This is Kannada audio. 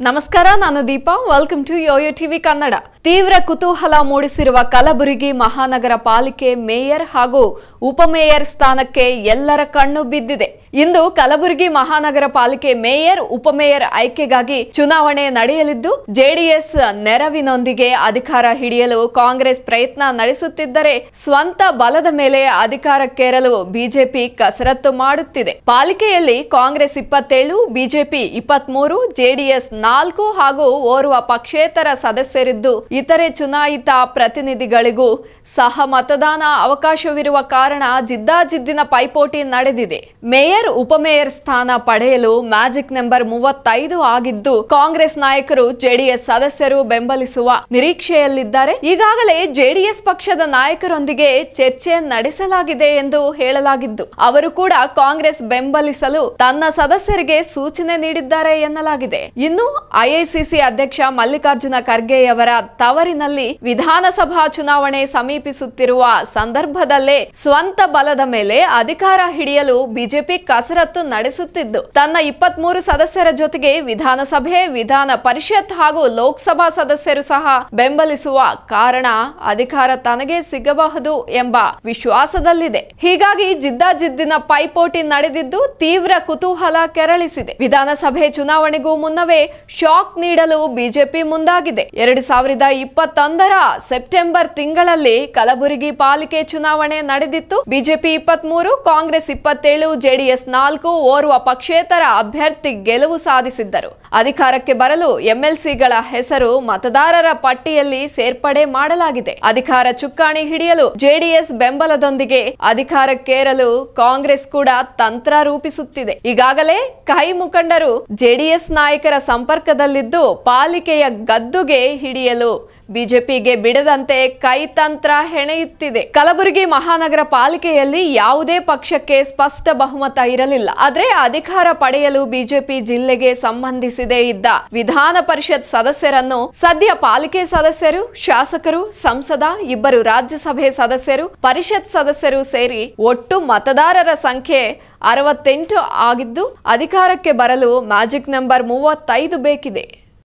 Namaskara, Nanadipa, welcome to YoYo TV Kannada. ತೀವ್ರ ಕುತೂಹಲ ಮೂಡಿಸಿರುವ ಕಲಬುರಗಿ ಮಹಾನಗರ ಪಾಲಿಕೆ ಮೇಯರ್ ಹಾಗೂ ಉಪಮೇಯರ್ ಸ್ಥಾನಕ್ಕೆ ಎಲ್ಲರ ಕಣ್ಣು ಬಿದ್ದಿದೆ ಇಂದು ಕಲಬುರಗಿ ಮಹಾನಗರ ಪಾಲಿಕೆ ಮೇಯರ್ ಉಪಮೇಯರ್ ಆಯ್ಕೆಗಾಗಿ ಚುನಾವಣೆ ನಡೆಯಲಿದ್ದು ಜೆಡಿಎಸ್ ನೆರವಿನೊಂದಿಗೆ ಅಧಿಕಾರ ಹಿಡಿಯಲು ಕಾಂಗ್ರೆಸ್ ಪ್ರಯತ್ನ ನಡೆಸುತ್ತಿದ್ದರೆ ಸ್ವಂತ ಬಲದ ಮೇಲೆ ಅಧಿಕಾರಕ್ಕೇರಲು ಬಿಜೆಪಿ ಕಸರತ್ತು ಮಾಡುತ್ತಿದೆ ಪಾಲಿಕೆಯಲ್ಲಿ ಕಾಂಗ್ರೆಸ್ ಇಪ್ಪತ್ತೇಳು ಬಿಜೆಪಿ ಇಪ್ಪತ್ಮೂರು ಜೆಡಿಎಸ್ ನಾಲ್ಕು ಹಾಗೂ ಓರ್ವ ಪಕ್ಷೇತರ ಸದಸ್ಯರಿದ್ದು ಇತರೆ ಚುನಾಯಿತ ಪ್ರತಿನಿಧಿಗಳಿಗೂ ಸಹ ಮತದಾನ ಅವಕಾಶವಿರುವ ಕಾರಣ ಜಿದ್ದಾಜಿದ್ದಿನ ಪೈಪೋಟಿ ನಡೆದಿದೆ ಮೇಯರ್ ಉಪಮೇಯರ್ ಸ್ಥಾನ ಪಡೆಯಲು ಮ್ಯಾಜಿಕ್ ನಂಬರ್ ಮೂವತ್ತೈದು ಆಗಿದ್ದು ಕಾಂಗ್ರೆಸ್ ನಾಯಕರು ಜೆಡಿಎಸ್ ಸದಸ್ಯರು ಬೆಂಬಲಿಸುವ ನಿರೀಕ್ಷೆಯಲ್ಲಿದ್ದಾರೆ ಈಗಾಗಲೇ ಜೆಡಿಎಸ್ ಪಕ್ಷದ ನಾಯಕರೊಂದಿಗೆ ಚರ್ಚೆ ನಡೆಸಲಾಗಿದೆ ಎಂದು ಹೇಳಲಾಗಿದ್ದು ಅವರು ಕೂಡ ಕಾಂಗ್ರೆಸ್ ಬೆಂಬಲಿಸಲು ತನ್ನ ಸದಸ್ಯರಿಗೆ ಸೂಚನೆ ನೀಡಿದ್ದಾರೆ ಎನ್ನಲಾಗಿದೆ ಇನ್ನು ಐಐಸಿಸಿ ಅಧ್ಯಕ್ಷ ಮಲ್ಲಿಕಾರ್ಜುನ ಖರ್ಗೆಯವರ ತವರಿನಲ್ಲಿ ವಿಧಾನಸಭಾ ಚುನಾವಣೆ ಸಮೀಪಿಸುತ್ತಿರುವ ಸಂದರ್ಭದಲ್ಲೇ ಸ್ವಂತ ಬಲದ ಮೇಲೆ ಅಧಿಕಾರ ಹಿಡಿಯಲು ಬಿಜೆಪಿ ಕಸರತ್ತು ನಡೆಸುತ್ತಿದ್ದು ತನ್ನ ಇಪ್ಪತ್ತ್ ಸದಸ್ಯರ ಜೊತೆಗೆ ವಿಧಾನಸಭೆ ವಿಧಾನ ಪರಿಷತ್ ಹಾಗೂ ಲೋಕಸಭಾ ಸದಸ್ಯರು ಸಹ ಬೆಂಬಲಿಸುವ ಕಾರಣ ಅಧಿಕಾರ ತನಗೆ ಸಿಗಬಹುದು ಎಂಬ ವಿಶ್ವಾಸದಲ್ಲಿದೆ ಹೀಗಾಗಿ ಜಿದ್ದಾಜಿದ್ದಿನ ಪೈಪೋಟಿ ನಡೆದಿದ್ದು ತೀವ್ರ ಕುತೂಹಲ ಕೆರಳಿಸಿದೆ ವಿಧಾನಸಭೆ ಚುನಾವಣೆಗೂ ಮುನ್ನವೇ ಶಾಕ್ ನೀಡಲು ಬಿಜೆಪಿ ಮುಂದಾಗಿದೆ ಎರಡು ಸಾವಿರದ ಇಪ್ಪತ್ತೊಂದರ ಸೆಪ್ಟೆಂಬರ್ ತಿಂಗಳಲ್ಲಿ ಕಲಬುರಗಿ ಪಾಲಿಕೆ ಚುನಾವಣೆ ನಡೆದಿತ್ತು ಬಿಜೆಪಿ ಮೂರು ಕಾಂಗ್ರೆಸ್ ಇಪ್ಪತ್ತೇಳು ಜೆಡಿಎಸ್ ನಾಲ್ಕು ಓರ್ವ ಪಕ್ಷೇತರ ಅಭ್ಯರ್ಥಿ ಗೆಲುವು ಸಾಧಿಸಿದ್ದರು ಅಧಿಕಾರಕ್ಕೆ ಬರಲು ಎಂಎಲ್ಸಿಗಳ ಹೆಸರು ಮತದಾರರ ಪಟ್ಟಿಯಲ್ಲಿ ಸೇರ್ಪಡೆ ಮಾಡಲಾಗಿದೆ ಅಧಿಕಾರ ಚುಕ್ಕಾಣಿ ಹಿಡಿಯಲು ಜೆಡಿಎಸ್ ಬೆಂಬಲದೊಂದಿಗೆ ಅಧಿಕಾರಕ್ಕೇರಲು ಕಾಂಗ್ರೆಸ್ ಕೂಡ ತಂತ್ರ ರೂಪಿಸುತ್ತಿದೆ ಈಗಾಗಲೇ ಕೈ ಮುಖಂಡರು ಜೆಡಿಎಸ್ ನಾಯಕರ ಸಂಪರ್ಕದಲ್ಲಿದ್ದು ಪಾಲಿಕೆಯ ಗದ್ದುಗೆ ಹಿಡಿಯಲು ಬಿಜೆಪಿಗೆ ಬಿಡದಂತೆ ಕೈತಂತ್ರ ಹೆಣೆಯುತ್ತಿದೆ ಕಲಬುರಗಿ ಮಹಾನಗರ ಪಾಲಿಕೆಯಲ್ಲಿ ಯಾವುದೇ ಪಕ್ಷಕ್ಕೆ ಸ್ಪಷ್ಟ ಬಹುಮತ ಇರಲಿಲ್ಲ ಆದರೆ ಅಧಿಕಾರ ಪಡೆಯಲು ಬಿಜೆಪಿ ಜಿಲ್ಲೆಗೆ ಸಂಬಂಧಿಸಿದೇ ಇದ್ದ ವಿಧಾನ ಪರಿಷತ್ ಸದಸ್ಯರನ್ನು ಸದ್ಯ ಪಾಲಿಕೆ ಸದಸ್ಯರು ಶಾಸಕರು ಸಂಸದ ಇಬ್ಬರು ರಾಜ್ಯಸಭೆ ಸದಸ್ಯರು ಪರಿಷತ್ ಸದಸ್ಯರು ಸೇರಿ ಒಟ್ಟು ಮತದಾರರ ಸಂಖ್ಯೆ ಅರವತ್ತೆಂಟು ಆಗಿದ್ದು ಅಧಿಕಾರಕ್ಕೆ ಬರಲು ಮ್ಯಾಜಿಕ್ ನಂಬರ್ ಮೂವತ್ತೈದು ಬೇಕಿದೆ